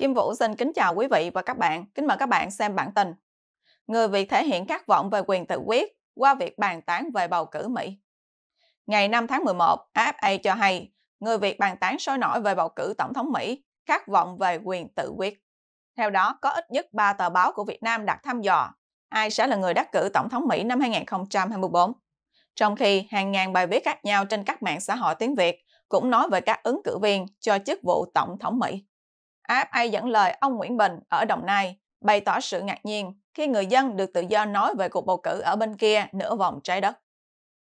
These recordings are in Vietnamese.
Kim Vũ xin kính chào quý vị và các bạn. Kính mời các bạn xem bản tin. Người Việt thể hiện khát vọng về quyền tự quyết qua việc bàn tán về bầu cử Mỹ. Ngày 5 tháng 11, AFA cho hay người Việt bàn tán sôi nổi về bầu cử tổng thống Mỹ, khát vọng về quyền tự quyết. Theo đó, có ít nhất 3 tờ báo của Việt Nam đặt thăm dò ai sẽ là người đắc cử tổng thống Mỹ năm 2024. Trong khi hàng ngàn bài viết khác nhau trên các mạng xã hội tiếng Việt cũng nói về các ứng cử viên cho chức vụ tổng thống Mỹ. AFA dẫn lời ông Nguyễn Bình ở Đồng Nai bày tỏ sự ngạc nhiên khi người dân được tự do nói về cuộc bầu cử ở bên kia nửa vòng trái đất.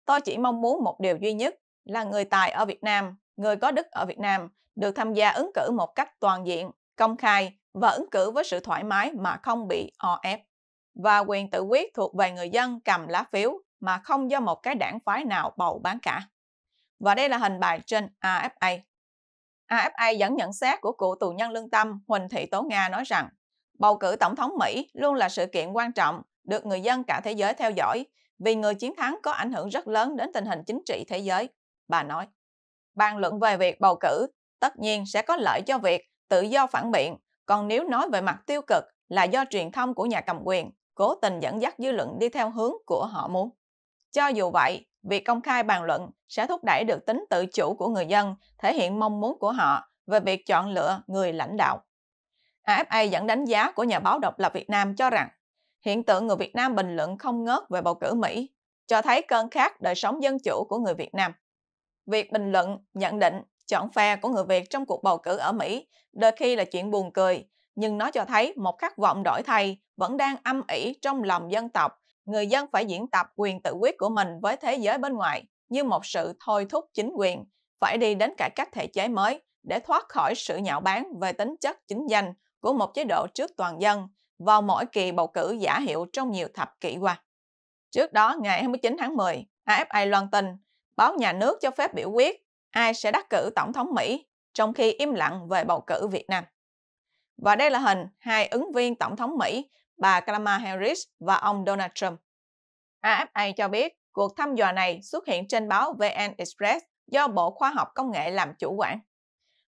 Tôi chỉ mong muốn một điều duy nhất là người tài ở Việt Nam, người có đức ở Việt Nam được tham gia ứng cử một cách toàn diện, công khai và ứng cử với sự thoải mái mà không bị o ép. Và quyền tự quyết thuộc về người dân cầm lá phiếu mà không do một cái đảng phái nào bầu bán cả. Và đây là hình bài trên AFA. AFA dẫn nhận xét của cựu tù nhân lương tâm Huỳnh Thị Tố Nga nói rằng bầu cử tổng thống Mỹ luôn là sự kiện quan trọng được người dân cả thế giới theo dõi vì người chiến thắng có ảnh hưởng rất lớn đến tình hình chính trị thế giới. Bà nói, bàn luận về việc bầu cử tất nhiên sẽ có lợi cho việc tự do phản biện, còn nếu nói về mặt tiêu cực là do truyền thông của nhà cầm quyền cố tình dẫn dắt dư luận đi theo hướng của họ muốn. Cho dù vậy, Việc công khai bàn luận sẽ thúc đẩy được tính tự chủ của người dân, thể hiện mong muốn của họ về việc chọn lựa người lãnh đạo. AFA dẫn đánh giá của nhà báo độc lập Việt Nam cho rằng hiện tượng người Việt Nam bình luận không ngớt về bầu cử Mỹ cho thấy cơn khát đời sống dân chủ của người Việt Nam. Việc bình luận, nhận định, chọn phe của người Việt trong cuộc bầu cử ở Mỹ đôi khi là chuyện buồn cười, nhưng nó cho thấy một khát vọng đổi thay vẫn đang âm ỉ trong lòng dân tộc người dân phải diễn tập quyền tự quyết của mình với thế giới bên ngoài như một sự thôi thúc chính quyền phải đi đến cải cách thể chế mới để thoát khỏi sự nhạo báng về tính chất chính danh của một chế độ trước toàn dân vào mỗi kỳ bầu cử giả hiệu trong nhiều thập kỷ qua. Trước đó, ngày 29 tháng 10, AFA loan tin báo nhà nước cho phép biểu quyết ai sẽ đắc cử tổng thống Mỹ trong khi im lặng về bầu cử Việt Nam. Và đây là hình hai ứng viên tổng thống Mỹ, bà Kamala Harris và ông Donald Trump. AFA cho biết cuộc thăm dò này xuất hiện trên báo VN Express do Bộ Khoa học Công nghệ làm chủ quản.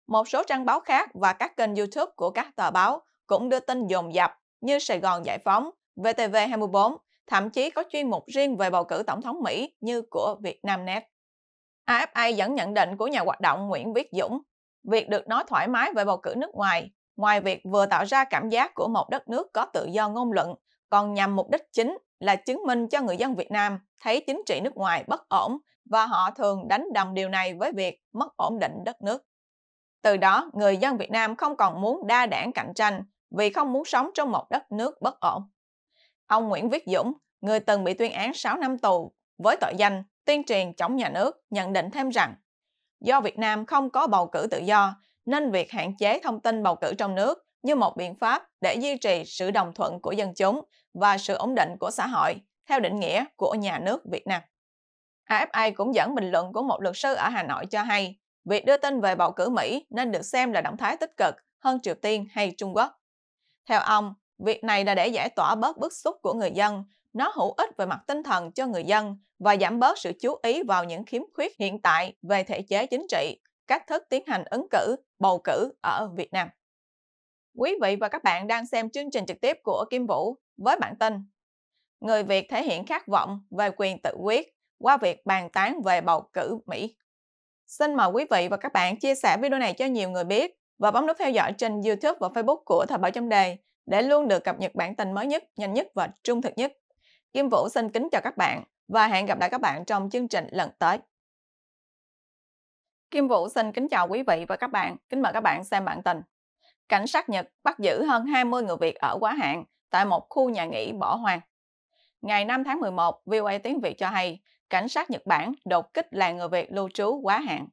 Một số trang báo khác và các kênh YouTube của các tờ báo cũng đưa tin dồn dập như Sài Gòn Giải Phóng, VTV24, thậm chí có chuyên mục riêng về bầu cử tổng thống Mỹ như của Vietnamnet. AFA dẫn nhận định của nhà hoạt động Nguyễn Viết Dũng, việc được nói thoải mái về bầu cử nước ngoài, ngoài việc vừa tạo ra cảm giác của một đất nước có tự do ngôn luận, còn nhằm mục đích chính là chứng minh cho người dân Việt Nam thấy chính trị nước ngoài bất ổn và họ thường đánh đồng điều này với việc mất ổn định đất nước. Từ đó, người dân Việt Nam không còn muốn đa đảng cạnh tranh vì không muốn sống trong một đất nước bất ổn. Ông Nguyễn Viết Dũng, người từng bị tuyên án 6 năm tù với tội danh tuyên truyền chống nhà nước, nhận định thêm rằng do Việt Nam không có bầu cử tự do nên việc hạn chế thông tin bầu cử trong nước như một biện pháp để duy trì sự đồng thuận của dân chúng và sự ổn định của xã hội theo định nghĩa của nhà nước Việt Nam. AFA cũng dẫn bình luận của một luật sư ở Hà Nội cho hay, việc đưa tin về bầu cử Mỹ nên được xem là động thái tích cực hơn Triều Tiên hay Trung Quốc. Theo ông, việc này là để giải tỏa bớt bức xúc của người dân, nó hữu ích về mặt tinh thần cho người dân và giảm bớt sự chú ý vào những khiếm khuyết hiện tại về thể chế chính trị, cách thức tiến hành ứng cử, bầu cử ở Việt Nam. Quý vị và các bạn đang xem chương trình trực tiếp của Kim Vũ với bản tin Người Việt thể hiện khát vọng về quyền tự quyết qua việc bàn tán về bầu cử Mỹ. Xin mời quý vị và các bạn chia sẻ video này cho nhiều người biết và bấm nút theo dõi trên YouTube và Facebook của Thời báo Chấm đề để luôn được cập nhật bản tin mới nhất, nhanh nhất và trung thực nhất. Kim Vũ xin kính chào các bạn và hẹn gặp lại các bạn trong chương trình lần tới. Kim Vũ xin kính chào quý vị và các bạn. Kính mời các bạn xem bản tin cảnh sát Nhật bắt giữ hơn 20 người Việt ở quá hạn tại một khu nhà nghỉ bỏ hoang. Ngày 5 tháng 11, VOA Tiếng Việt cho hay, cảnh sát Nhật Bản đột kích làng người Việt lưu trú quá hạn.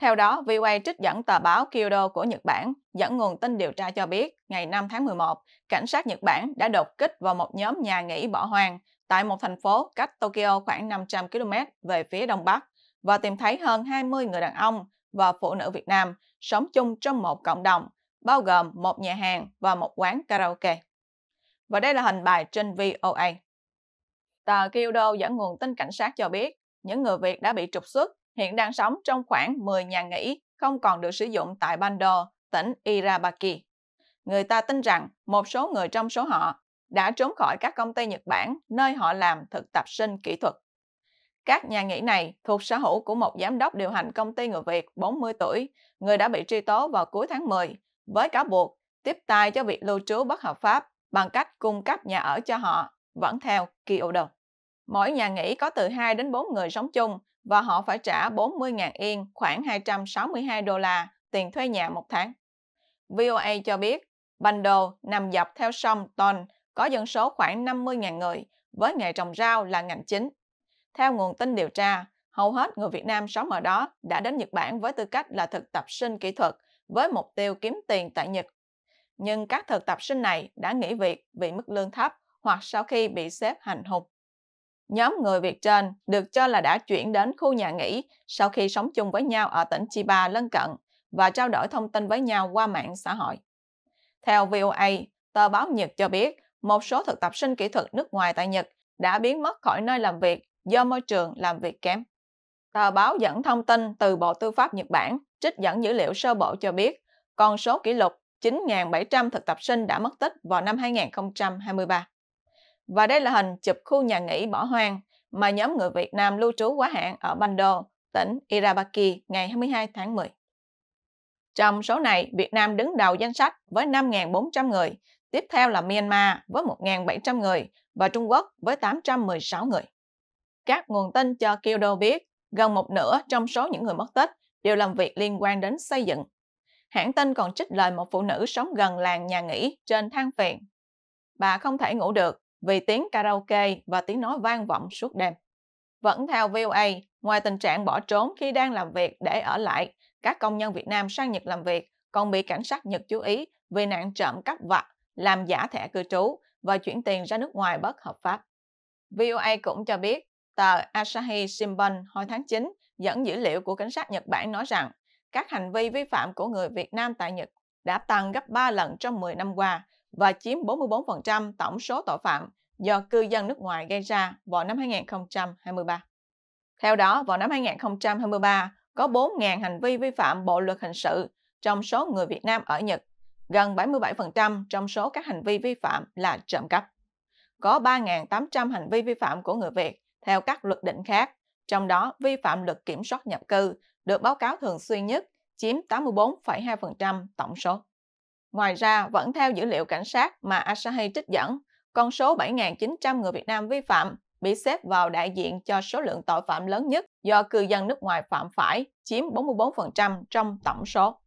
Theo đó, VOA trích dẫn tờ báo Kyodo của Nhật Bản, dẫn nguồn tin điều tra cho biết, ngày 5 tháng 11, cảnh sát Nhật Bản đã đột kích vào một nhóm nhà nghỉ bỏ hoang tại một thành phố cách Tokyo khoảng 500 km về phía đông bắc và tìm thấy hơn 20 người đàn ông và phụ nữ Việt Nam sống chung trong một cộng đồng bao gồm một nhà hàng và một quán karaoke. Và đây là hình bài trên VOA. Tờ Kyodo dẫn nguồn tin cảnh sát cho biết, những người Việt đã bị trục xuất hiện đang sống trong khoảng 10 nhà nghỉ không còn được sử dụng tại Bando, tỉnh Irabaki. Người ta tin rằng một số người trong số họ đã trốn khỏi các công ty Nhật Bản nơi họ làm thực tập sinh kỹ thuật. Các nhà nghỉ này thuộc sở hữu của một giám đốc điều hành công ty người Việt 40 tuổi, người đã bị truy tố vào cuối tháng 10 với cáo buộc tiếp tay cho việc lưu trú bất hợp pháp bằng cách cung cấp nhà ở cho họ, vẫn theo Kyodo. Mỗi nhà nghỉ có từ 2 đến 4 người sống chung và họ phải trả 40.000 yên, khoảng 262 đô la tiền thuê nhà một tháng. VOA cho biết, Bando nằm dọc theo sông Ton có dân số khoảng 50.000 người, với nghề trồng rau là ngành chính. Theo nguồn tin điều tra, hầu hết người Việt Nam sống ở đó đã đến Nhật Bản với tư cách là thực tập sinh kỹ thuật với mục tiêu kiếm tiền tại Nhật. Nhưng các thực tập sinh này đã nghỉ việc vì mức lương thấp hoặc sau khi bị xếp hành hụt. Nhóm người Việt trên được cho là đã chuyển đến khu nhà nghỉ sau khi sống chung với nhau ở tỉnh Chiba lân cận và trao đổi thông tin với nhau qua mạng xã hội. Theo VOA, tờ báo Nhật cho biết một số thực tập sinh kỹ thuật nước ngoài tại Nhật đã biến mất khỏi nơi làm việc do môi trường làm việc kém. Tờ báo dẫn thông tin từ Bộ Tư pháp Nhật Bản trích dẫn dữ liệu sơ bộ cho biết con số kỷ lục 9.700 thực tập sinh đã mất tích vào năm 2023. Và đây là hình chụp khu nhà nghỉ bỏ hoang mà nhóm người Việt Nam lưu trú quá hạn ở Bando, tỉnh Irabaki ngày 22 tháng 10. Trong số này, Việt Nam đứng đầu danh sách với 5.400 người, tiếp theo là Myanmar với 1.700 người và Trung Quốc với 816 người. Các nguồn tin cho Kyodo biết Gần một nửa trong số những người mất tích đều làm việc liên quan đến xây dựng. Hãng tin còn trích lời một phụ nữ sống gần làng nhà nghỉ trên thang phiền. Bà không thể ngủ được vì tiếng karaoke và tiếng nói vang vọng suốt đêm. Vẫn theo VOA, ngoài tình trạng bỏ trốn khi đang làm việc để ở lại, các công nhân Việt Nam sang Nhật làm việc còn bị cảnh sát Nhật chú ý vì nạn trộm cắp vặt, làm giả thẻ cư trú và chuyển tiền ra nước ngoài bất hợp pháp. VOA cũng cho biết Tờ Asahi Shimbun hồi tháng 9 dẫn dữ liệu của cảnh sát Nhật Bản nói rằng các hành vi vi phạm của người Việt Nam tại Nhật đã tăng gấp 3 lần trong 10 năm qua và chiếm 44% tổng số tội phạm do cư dân nước ngoài gây ra vào năm 2023. Theo đó, vào năm 2023, có 4.000 hành vi vi phạm bộ luật hình sự trong số người Việt Nam ở Nhật, gần 77% trong số các hành vi vi phạm là trộm cắp. Có 3.800 hành vi vi phạm của người Việt theo các luật định khác, trong đó vi phạm luật kiểm soát nhập cư được báo cáo thường xuyên nhất chiếm 84,2% tổng số. Ngoài ra, vẫn theo dữ liệu cảnh sát mà Asahi trích dẫn, con số 7.900 người Việt Nam vi phạm bị xếp vào đại diện cho số lượng tội phạm lớn nhất do cư dân nước ngoài phạm phải, chiếm 44% trong tổng số.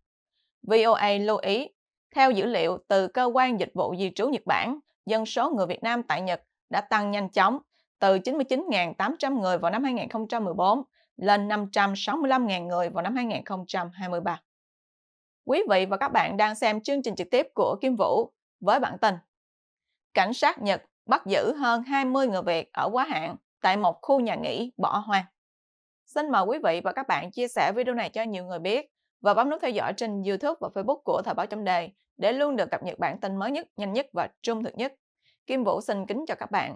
VOA lưu ý, theo dữ liệu từ Cơ quan Dịch vụ Di trú Nhật Bản, dân số người Việt Nam tại Nhật đã tăng nhanh chóng từ 99.800 người vào năm 2014 lên 565.000 người vào năm 2023. Quý vị và các bạn đang xem chương trình trực tiếp của Kim Vũ với bản tin Cảnh sát Nhật bắt giữ hơn 20 người Việt ở quá hạn tại một khu nhà nghỉ bỏ hoang. Xin mời quý vị và các bạn chia sẻ video này cho nhiều người biết và bấm nút theo dõi trên YouTube và Facebook của Thời báo chấm đề để luôn được cập nhật bản tin mới nhất, nhanh nhất và trung thực nhất. Kim Vũ xin kính chào các bạn